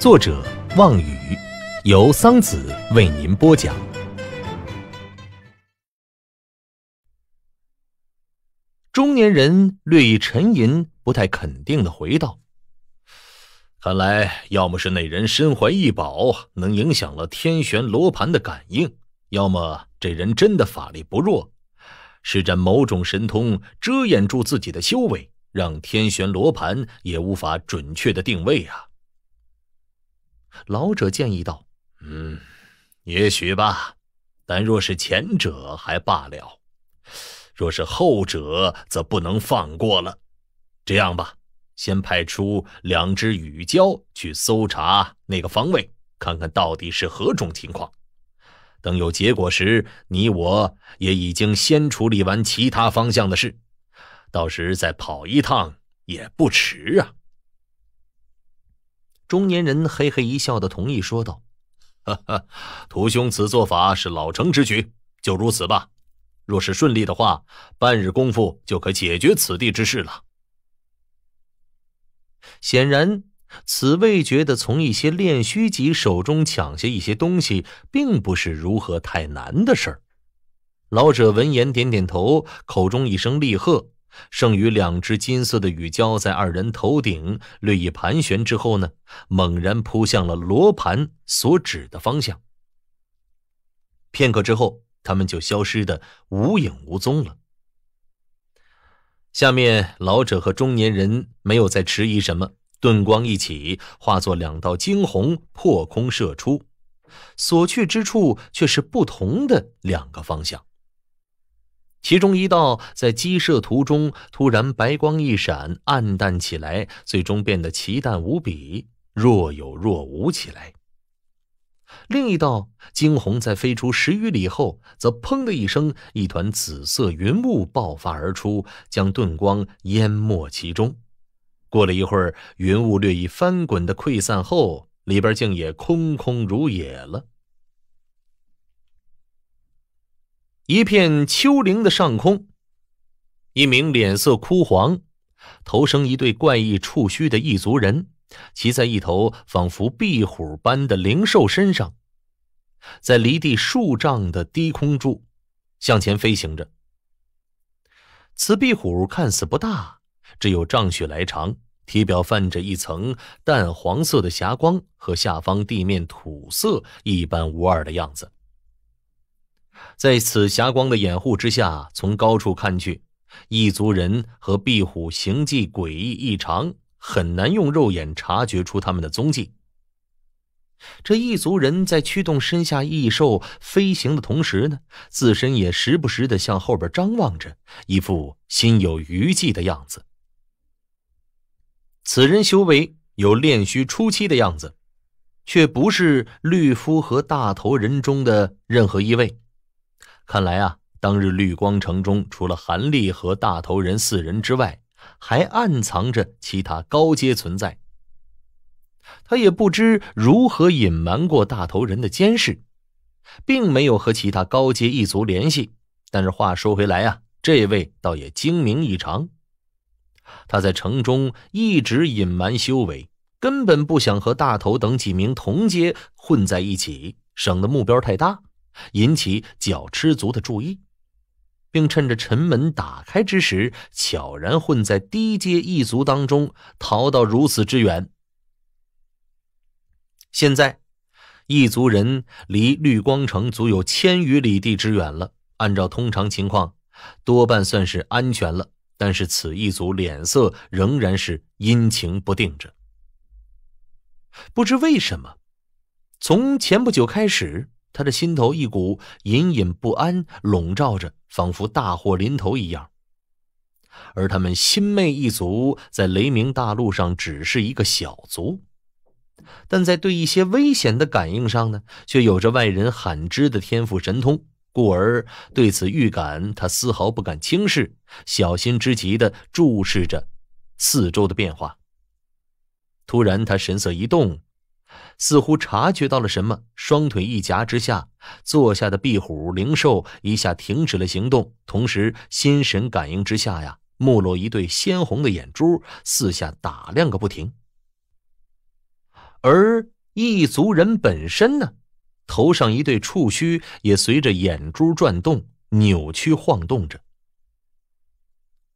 作者望雨，由桑子为您播讲。中年人略一沉吟，不太肯定的回道：“看来，要么是那人身怀异宝，能影响了天玄罗盘的感应；要么这人真的法力不弱，施展某种神通遮掩住自己的修为，让天玄罗盘也无法准确的定位啊。”老者建议道：“嗯，也许吧。但若是前者还罢了，若是后者，则不能放过了。这样吧，先派出两只羽蛟去搜查那个方位，看看到底是何种情况。等有结果时，你我也已经先处理完其他方向的事，到时再跑一趟也不迟啊。”中年人嘿嘿一笑的同意说道：“哈哈，徒兄此做法是老成之举，就如此吧。若是顺利的话，半日功夫就可解决此地之事了。”显然，此位觉得从一些练虚级手中抢下一些东西，并不是如何太难的事儿。老者闻言点点头，口中一声厉喝。剩余两只金色的羽胶在二人头顶略一盘旋之后呢，猛然扑向了罗盘所指的方向。片刻之后，他们就消失的无影无踪了。下面老者和中年人没有再迟疑什么，顿光一起化作两道惊鸿破空射出，所去之处却是不同的两个方向。其中一道在击射途中突然白光一闪，暗淡起来，最终变得奇淡无比，若有若无起来。另一道惊鸿在飞出十余里后，则砰的一声，一团紫色云雾爆发而出，将盾光淹没其中。过了一会儿，云雾略一翻滚的溃散后，里边竟也空空如也了。一片丘陵的上空，一名脸色枯黄、头生一对怪异触须的异族人，骑在一头仿佛壁虎般的灵兽身上，在离地数丈的低空处向前飞行着。此壁虎看似不大，只有丈许来长，体表泛着一层淡黄色的霞光，和下方地面土色一般无二的样子。在此霞光的掩护之下，从高处看去，异族人和壁虎行迹诡异异常，很难用肉眼察觉出他们的踪迹。这异族人在驱动身下异兽飞行的同时呢，自身也时不时的向后边张望着，一副心有余悸的样子。此人修为有炼虚初期的样子，却不是绿夫和大头人中的任何一位。看来啊，当日绿光城中除了韩立和大头人四人之外，还暗藏着其他高阶存在。他也不知如何隐瞒过大头人的监视，并没有和其他高阶一族联系。但是话说回来啊，这位倒也精明异常。他在城中一直隐瞒修为，根本不想和大头等几名同阶混在一起，省得目标太大。引起脚吃族的注意，并趁着城门打开之时，悄然混在低阶异族当中，逃到如此之远。现在，异族人离绿光城足有千余里地之远了。按照通常情况，多半算是安全了。但是，此异族脸色仍然是阴晴不定着，不知为什么，从前不久开始。他的心头一股隐隐不安笼罩着，仿佛大祸临头一样。而他们心魅一族在雷鸣大陆上只是一个小族，但在对一些危险的感应上呢，却有着外人罕知的天赋神通，故而对此预感，他丝毫不敢轻视，小心之极的注视着四周的变化。突然，他神色一动。似乎察觉到了什么，双腿一夹之下，坐下的壁虎灵兽一下停止了行动，同时心神感应之下呀，目露一对鲜红的眼珠，四下打量个不停。而异族人本身呢，头上一对触须也随着眼珠转动，扭曲晃动着。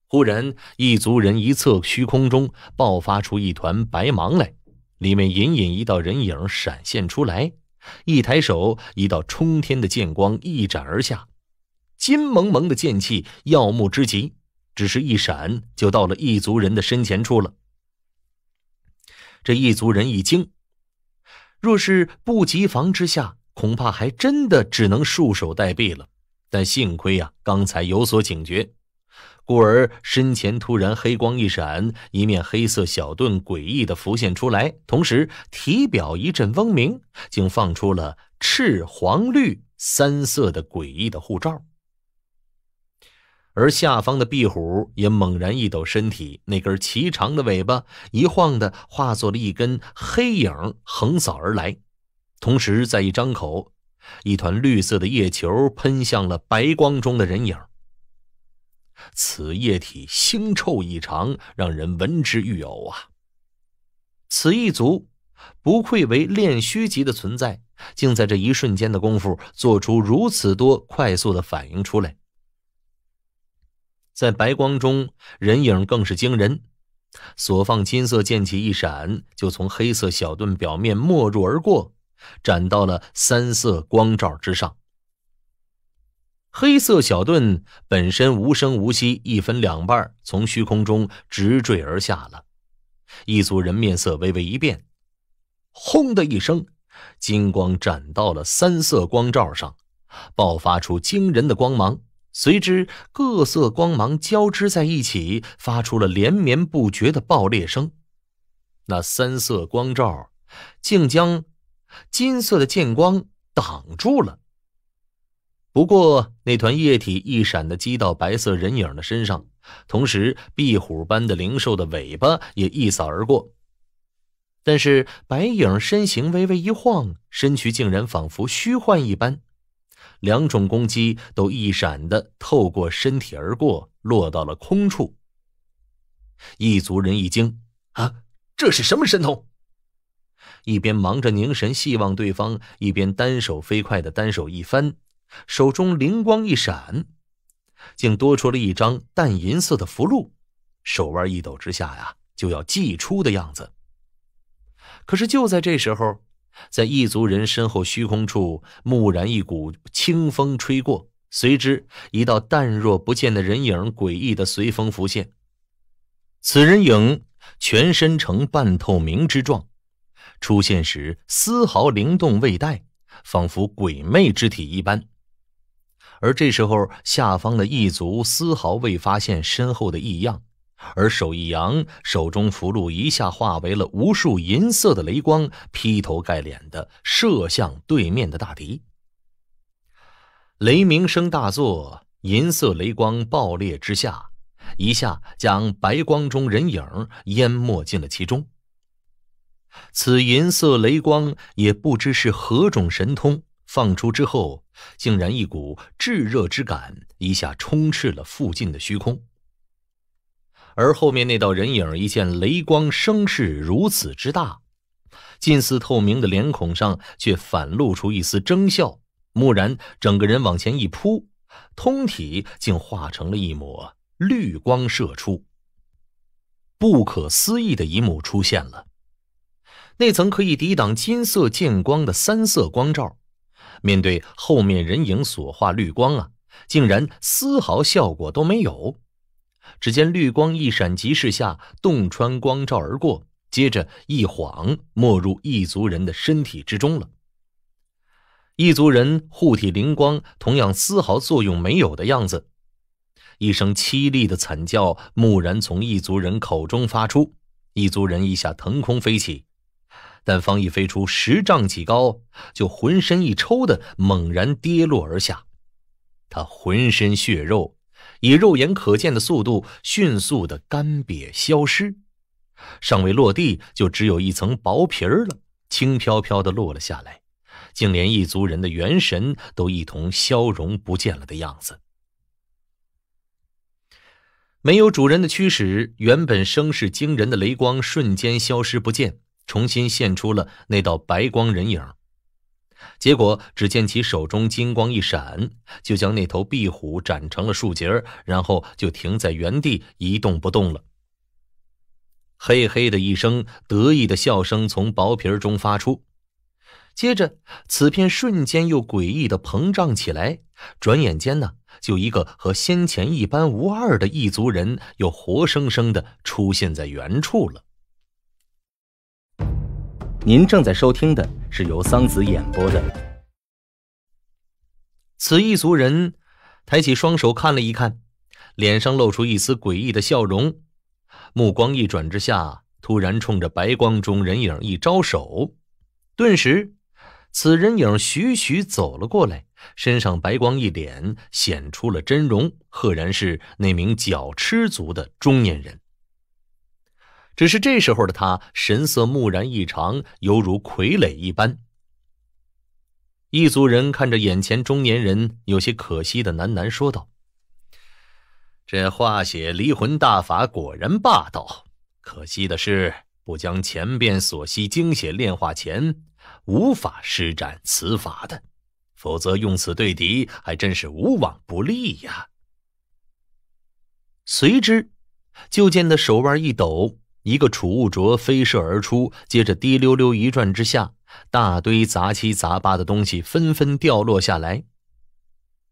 忽然，异族人一侧虚空中爆发出一团白芒来。里面隐隐一道人影闪现出来，一抬手，一道冲天的剑光一斩而下，金蒙蒙的剑气耀目之极，只是一闪就到了异族人的身前处了。这异族人一惊，若是不及防之下，恐怕还真的只能束手待毙了。但幸亏呀，刚才有所警觉。故而身前突然黑光一闪，一面黑色小盾诡异的浮现出来，同时体表一阵嗡鸣，竟放出了赤、黄、绿三色的诡异的护罩。而下方的壁虎也猛然一抖身体，那根奇长的尾巴一晃的化作了一根黑影横扫而来，同时再一张口，一团绿色的液球喷向了白光中的人影。此液体腥臭异常，让人闻之欲呕啊！此一族不愧为炼虚级的存在，竟在这一瞬间的功夫做出如此多快速的反应出来。在白光中，人影更是惊人，所放金色剑气一闪，就从黑色小盾表面没入而过，斩到了三色光罩之上。黑色小盾本身无声无息，一分两半，从虚空中直坠而下。了一族人面色微微一变，轰的一声，金光斩到了三色光罩上，爆发出惊人的光芒。随之，各色光芒交织在一起，发出了连绵不绝的爆裂声。那三色光罩竟将金色的剑光挡住了。不过，那团液体一闪的击到白色人影的身上，同时壁虎般的灵兽的尾巴也一扫而过。但是白影身形微微一晃，身躯竟然仿佛虚幻一般，两种攻击都一闪的透过身体而过，落到了空处。异族人一惊：“啊，这是什么神通？”一边忙着凝神细望对方，一边单手飞快的单手一翻。手中灵光一闪，竟多出了一张淡银色的符箓，手腕一抖之下呀，就要祭出的样子。可是就在这时候，在异族人身后虚空处，蓦然一股清风吹过，随之一道淡若不见的人影诡异的随风浮现。此人影全身呈半透明之状，出现时丝毫灵动未带，仿佛鬼魅之体一般。而这时候，下方的异族丝毫未发现身后的异样，而手一扬，手中符箓一下化为了无数银色的雷光，劈头盖脸的射向对面的大敌。雷鸣声大作，银色雷光爆裂之下，一下将白光中人影淹没进了其中。此银色雷光也不知是何种神通。放出之后，竟然一股炙热之感一下充斥了附近的虚空。而后面那道人影一见雷光声势如此之大，近似透明的脸孔上却反露出一丝征笑，蓦然整个人往前一扑，通体竟化成了一抹绿光射出。不可思议的一幕出现了，那层可以抵挡金色剑光的三色光罩。面对后面人影所化绿光啊，竟然丝毫效果都没有。只见绿光一闪即逝，下洞穿光照而过，接着一晃没入异族人的身体之中了。异族人护体灵光同样丝毫作用没有的样子，一声凄厉的惨叫蓦然从异族人口中发出，异族人一下腾空飞起。但方毅飞出十丈几高，就浑身一抽的猛然跌落而下，他浑身血肉以肉眼可见的速度迅速的干瘪消失，尚未落地就只有一层薄皮了，轻飘飘的落了下来，竟连一族人的元神都一同消融不见了的样子。没有主人的驱使，原本声势惊人的雷光瞬间消失不见。重新现出了那道白光人影，结果只见其手中金光一闪，就将那头壁虎斩成了数截然后就停在原地一动不动了。嘿嘿的一声得意的笑声从薄皮中发出，接着此片瞬间又诡异的膨胀起来，转眼间呢，就一个和先前一般无二的异族人又活生生的出现在原处了。您正在收听的是由桑子演播的。此一族人抬起双手看了一看，脸上露出一丝诡异的笑容，目光一转之下，突然冲着白光中人影一招手，顿时，此人影徐徐走了过来，身上白光一脸，显出了真容，赫然是那名角痴族的中年人。只是这时候的他神色木然异常，犹如傀儡一般。异族人看着眼前中年人，有些可惜的喃喃说道：“这化血离魂大法果然霸道，可惜的是不将前边所吸精血炼化前，无法施展此法的，否则用此对敌还真是无往不利呀。”随之，就见他手腕一抖。一个储物镯飞射而出，接着滴溜溜一转之下，大堆杂七杂八的东西纷纷掉落下来。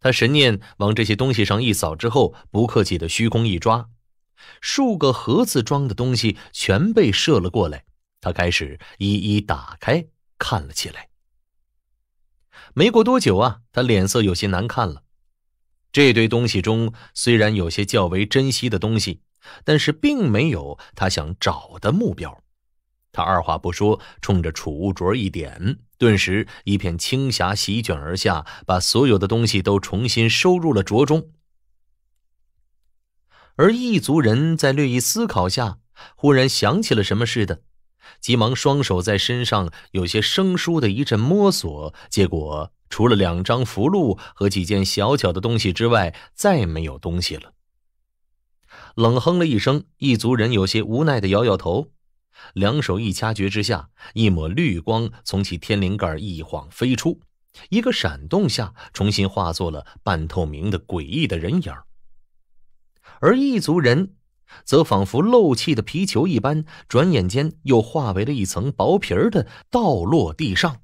他神念往这些东西上一扫之后，不客气的虚空一抓，数个盒子装的东西全被射了过来。他开始一一打开看了起来。没过多久啊，他脸色有些难看了。这堆东西中虽然有些较为珍惜的东西。但是并没有他想找的目标，他二话不说，冲着储物镯一点，顿时一片青霞席卷而下，把所有的东西都重新收入了镯中。而异族人在略一思考下，忽然想起了什么似的，急忙双手在身上有些生疏的一阵摸索，结果除了两张符箓和几件小巧的东西之外，再没有东西了。冷哼了一声，异族人有些无奈的摇摇头，两手一掐诀之下，一抹绿光从其天灵盖一晃飞出，一个闪动下，重新化作了半透明的诡异的人影。而异族人则仿佛漏气的皮球一般，转眼间又化为了一层薄皮儿的倒落地上。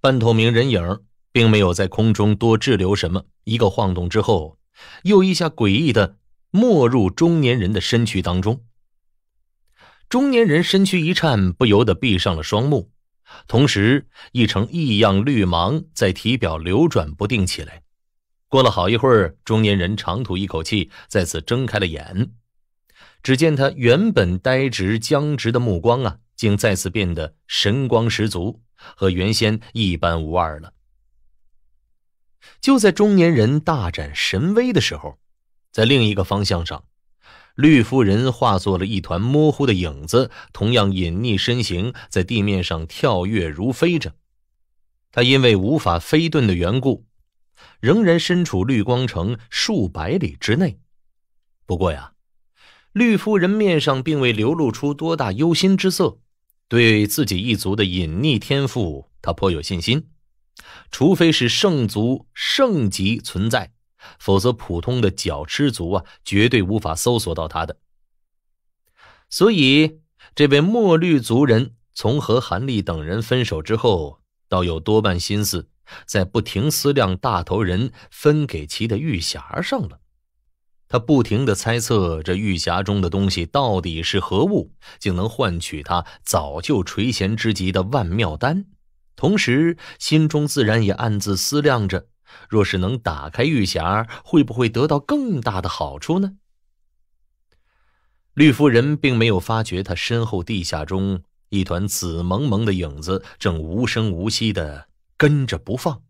半透明人影并没有在空中多滞留什么，一个晃动之后，又一下诡异的。没入中年人的身躯当中，中年人身躯一颤，不由得闭上了双目，同时一层异样绿芒在体表流转不定起来。过了好一会儿，中年人长吐一口气，再次睁开了眼，只见他原本呆滞僵直的目光啊，竟再次变得神光十足，和原先一般无二了。就在中年人大展神威的时候。在另一个方向上，绿夫人化作了一团模糊的影子，同样隐匿身形，在地面上跳跃如飞着。他因为无法飞遁的缘故，仍然身处绿光城数百里之内。不过呀，绿夫人面上并未流露出多大忧心之色，对自己一族的隐匿天赋，他颇有信心。除非是圣族圣级存在。否则，普通的脚痴族啊，绝对无法搜索到他的。所以，这位墨绿族人从和韩立等人分手之后，倒有多半心思在不停思量大头人分给其的玉匣上了。他不停的猜测，这玉匣中的东西到底是何物，竟能换取他早就垂涎之极的万妙丹。同时，心中自然也暗自思量着。若是能打开玉匣，会不会得到更大的好处呢？绿夫人并没有发觉，她身后地下中一团紫蒙蒙的影子正无声无息的跟着不放，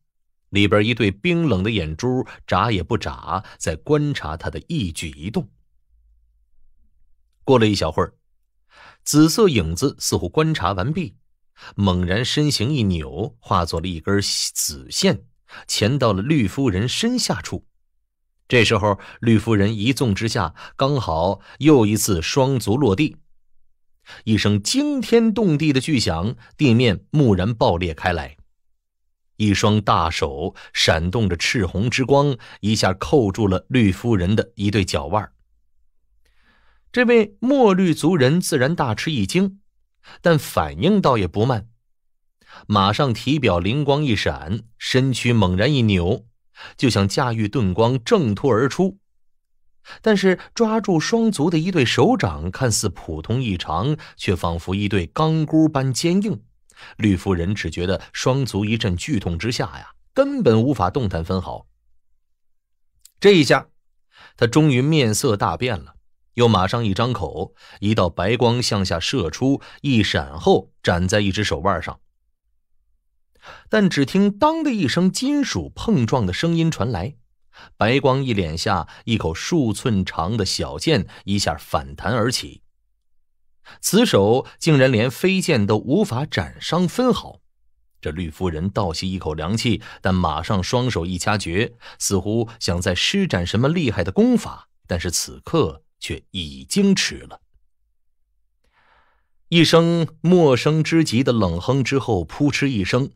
里边一对冰冷的眼珠眨也不眨，在观察她的一举一动。过了一小会儿，紫色影子似乎观察完毕，猛然身形一扭，化作了一根紫线。潜到了绿夫人身下处，这时候绿夫人一纵之下，刚好又一次双足落地，一声惊天动地的巨响，地面蓦然爆裂开来，一双大手闪动着赤红之光，一下扣住了绿夫人的一对脚腕。这位墨绿族人自然大吃一惊，但反应倒也不慢。马上体表灵光一闪，身躯猛然一扭，就想驾驭遁光挣脱而出。但是抓住双足的一对手掌看似普通异常，却仿佛一对钢箍般坚硬。绿夫人只觉得双足一阵剧痛之下呀，根本无法动弹分毫。这一下，她终于面色大变了，又马上一张口，一道白光向下射出，一闪后斩在一只手腕上。但只听“当”的一声，金属碰撞的声音传来，白光一脸下，一口数寸长的小剑一下反弹而起。此手竟然连飞剑都无法斩伤分毫，这绿夫人倒吸一口凉气，但马上双手一掐诀，似乎想再施展什么厉害的功法，但是此刻却已经迟了。一声陌生之极的冷哼之后，扑哧一声。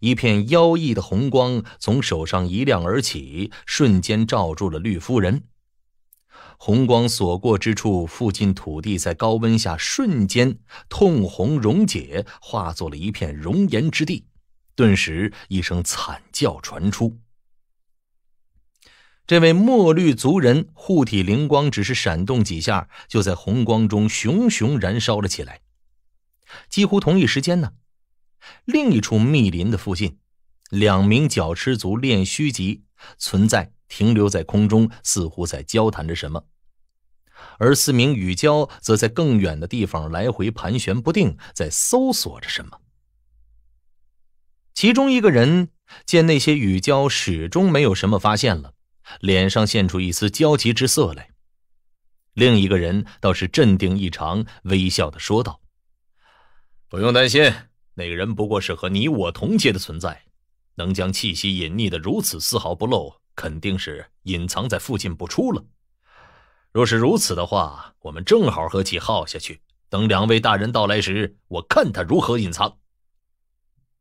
一片妖异的红光从手上一亮而起，瞬间罩住了绿夫人。红光所过之处，附近土地在高温下瞬间痛红溶解，化作了一片熔岩之地。顿时一声惨叫传出。这位墨绿族人护体灵光只是闪动几下，就在红光中熊熊燃烧了起来。几乎同一时间呢。另一处密林的附近，两名角痴族练虚级存在停留在空中，似乎在交谈着什么；而四名羽蛟则在更远的地方来回盘旋不定，在搜索着什么。其中一个人见那些羽蛟始终没有什么发现了，脸上现出一丝焦急之色来；另一个人倒是镇定异常，微笑的说道：“不用担心。”那个人不过是和你我同阶的存在，能将气息隐匿的如此丝毫不漏，肯定是隐藏在附近不出了。若是如此的话，我们正好和其耗下去，等两位大人到来时，我看他如何隐藏。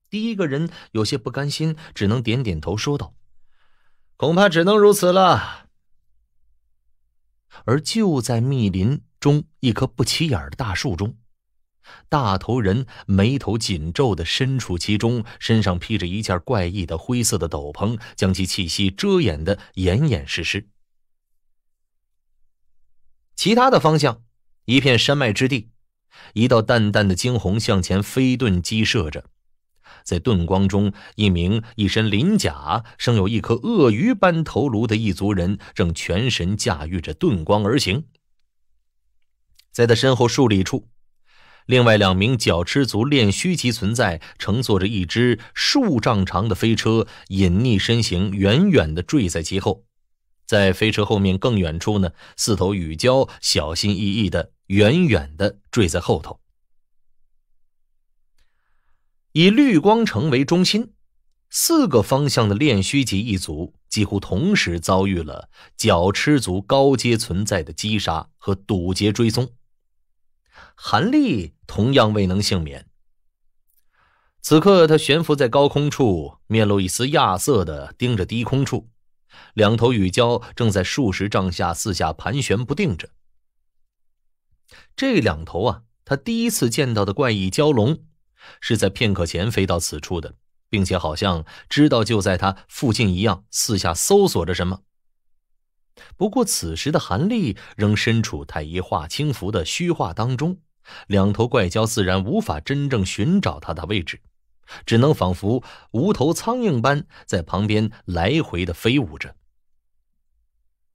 第一个人有些不甘心，只能点点头说道：“恐怕只能如此了。”而就在密林中一棵不起眼的大树中。大头人眉头紧皱的身处其中，身上披着一件怪异的灰色的斗篷，将其气息遮掩的严严实实。其他的方向，一片山脉之地，一道淡淡的惊鸿向前飞遁击射着，在遁光中，一名一身鳞甲、生有一颗鳄鱼般头颅的异族人正全神驾驭着遁光而行，在他身后数里处。另外两名角吃族练虚级存在乘坐着一只数丈长的飞车，隐匿身形，远远的坠在其后。在飞车后面更远处呢，四头羽蛟小心翼翼的远远的坠在后头。以绿光城为中心，四个方向的炼虚级一族几乎同时遭遇了角痴族高阶存在的击杀和堵截追踪。韩立同样未能幸免。此刻，他悬浮在高空处，面露一丝亚瑟的盯着低空处，两头羽蛟正在数十丈下四下盘旋不定着。这两头啊，他第一次见到的怪异蛟龙，是在片刻前飞到此处的，并且好像知道就在他附近一样，四下搜索着什么。不过，此时的韩立仍身处太一化清符的虚化当中。两头怪蛟自然无法真正寻找它的位置，只能仿佛无头苍蝇般在旁边来回的飞舞着。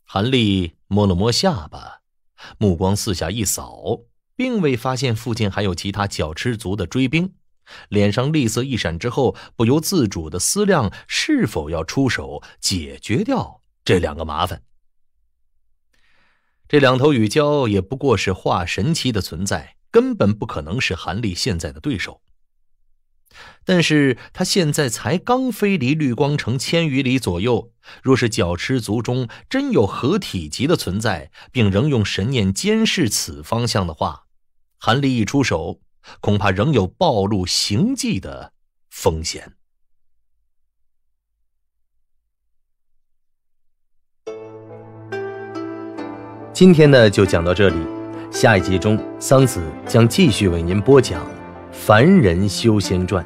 韩立摸了摸下巴，目光四下一扫，并未发现附近还有其他角翅族的追兵，脸上厉色一闪之后，不由自主的思量是否要出手解决掉这两个麻烦。这两头羽蛟也不过是化神期的存在。根本不可能是韩立现在的对手。但是他现在才刚飞离绿光城千余里左右，若是角痴族中真有合体级的存在，并仍用神念监视此方向的话，韩立一出手，恐怕仍有暴露行迹的风险。今天呢，就讲到这里。下一集中，桑梓将继续为您播讲《凡人修仙传》。